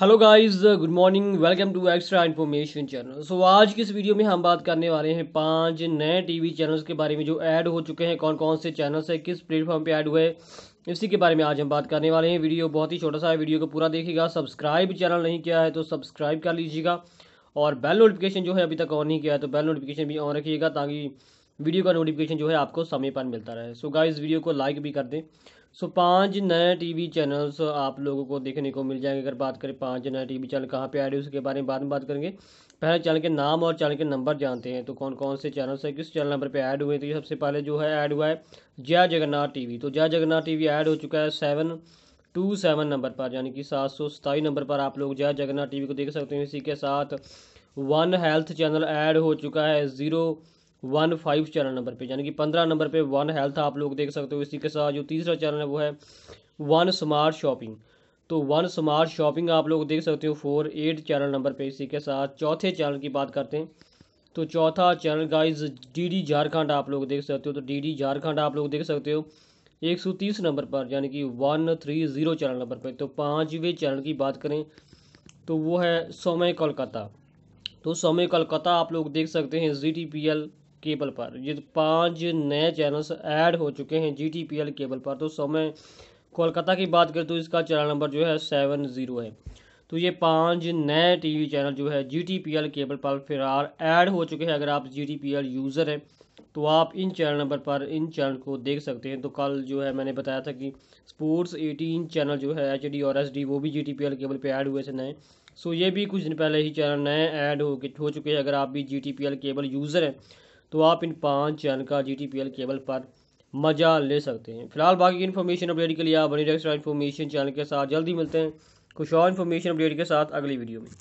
hello guys good morning welcome to extra information channel so आज की इस video में हम बात करने वाले हैं पांच नए टीवी चैनल्स के बारे में जो ऐड हो चुके हैं कौन कौन से चैनल्स हैं किस प्लेटफॉर्म पे ऐड हुए इसी के बारे में आज हम बात करने वाले हैं वीडियो बहुत ही छोटा सा है वीडियो को पूरा देखिएगा सब्सक्राइब चैनल नहीं किया है तो सब्सक्राइब कर लीजिएगा और बेल नोटिफिकेशन जो है अभी तक ऑन नहीं किया है तो बेल नोटिफिकेशन भी ऑन रखिएगा ताकि वीडियो का नोटिफिकेशन जो है आपको समय पर मिलता रहे सो गाइस वीडियो को लाइक भी कर दें सो पांच नए टीवी चैनल्स आप लोगों को देखने को मिल जाएंगे अगर बात करें पांच नए टीवी चैनल कहाँ पे आ रहे हैं उसके बारे में बाद में बात करेंगे पहले चैनल के नाम और चैनल के नंबर जानते हैं तो कौन कौन से चैनल्स हैं किस चैनल नंबर पे ऐड हुए तो ये सबसे पहले जो है ऐड हुआ है जय जगन्नाथ टीवी तो जय जगन्नाथ टीवी ऐड हो चुका है सेवन टू सेवन नंबर पर यानी कि सात सौ सताई नंबर पर आप लोग जय जगन्नाथ टीवी को देख सकते हैं इसी के साथ वन हेल्थ चैनल ऐड हो चुका है zero one five channel number पे यानी कि पंद्रह नंबर पे वन हेल्थ आप लोग देख सकते हो इसी के साथ जो तीसरा चैनल है वो है वन स्मार्ट शॉपिंग तो वन स्मार्ट शॉपिंग आप लोग देख सकते हो फोर एट चैनल नंबर पे इसी के साथ चौथे चैनल की बात करते हैं तो चौथा चैनल गाइज डीडी झारखंड आप लोग देख सकते हो तो डीडी झारखंड आप लोग देख सकते हो एक सौ तीस नंबर पर यानी कि one three zero channel number पर तो पाँचवें चैनल की बात करें तो वो है सोमय कोलकाता तो समय कोलकाता आप लोग देख सकते हैं G T P L cable पर ये तो पांच नए चैनल्स ऐड हो चुके हैं जी केबल पर तो समय कोलकाता की बात करें तो इसका चैनल नंबर जो है सेवन ज़ीरो है तो ये पांच नए टीवी चैनल जो है जी केबल पर फिलहाल ऐड हो चुके हैं अगर आप जी यूज़र हैं तो आप इन चैनल नंबर पर इन चैनल को देख सकते हैं तो कल जो है मैंने बताया था कि स्पोर्ट्स एटीन चैनल जो है एच और एस वो भी जी केबल पर ऐड हुए थे नए सो ये भी कुछ दिन पहले ही चैनल नए ऐड हो हो चुके हैं अगर आप भी जी केबल यूज़र हैं तो आप इन पाँच चैनल का G T P L cable पर मज़ा ले सकते हैं फिलहाल बाकी इन्फॉर्मेशन अपडेट के लिए आप बनी एक्स्ट्रा इन्फॉर्मेशन चैनल के साथ जल्दी मिलते हैं कुछ और इन्फॉर्मेशन अपडेट के साथ अगली वीडियो में